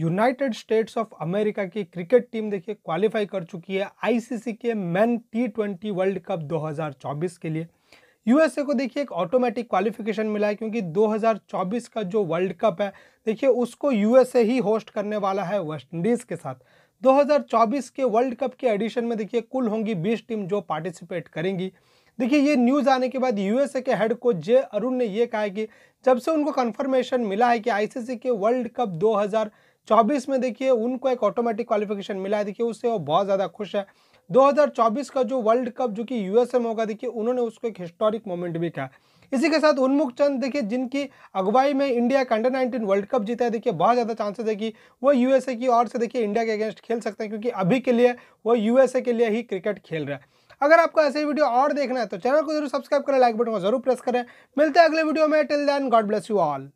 United States of America की cricket team देखिए qualify कर चुकी है आईसीसी के men T twenty world cup 2024 के लिए यूएसए को देखिए एक ऑटोमेटिक क्वालिफिकेशन मिला है क्योंकि 2024 का जो वर्ल्ड कप है देखिए उसको यूएसए ही होस्ट करने वाला है वेस्ट इंडीज़ के साथ 2024 के वर्ल्ड कप के एडिशन में देखिए कुल होंगी 20 टीम जो पार्टिसिपेट करेंगी देखिए ये न्यूज़ आने के बाद यूएसए के हेड कोच जे अरुण ने यह कहा कि जब से उनको कन्फर्मेशन मिला है कि आईसीसी के वर्ल्ड कप दो चौबीस में देखिए उनको एक ऑटोमेटिक क्वालिफिकेशन मिला है देखिए उससे वो बहुत ज़्यादा खुश है 2024 का जो वर्ल्ड कप जो कि यूएसए में होगा देखिए उन्होंने उसको एक हिस्टोरिक मोमेंट भी कहा इसी के साथ उन्मुख चंद देखिए जिनकी अगुवाई में इंडिया का अंडर नाइनटीन वर्ल्ड कप जीता है देखिए बहुत ज़्यादा चांसेस है कि वो यूएसए की ओर से देखिए इंडिया के अगेंस्ट खेल सकते हैं क्योंकि अभी के लिए वो यूएसए के लिए ही क्रिकेट खेल रहा है अगर आपको ऐसे वीडियो और देखना है तो चैनल को जरूर सब्सक्राइब करें लाइक बटन को जरूर प्रेस करें मिलते हैं अगले वीडियो में till then God bless you all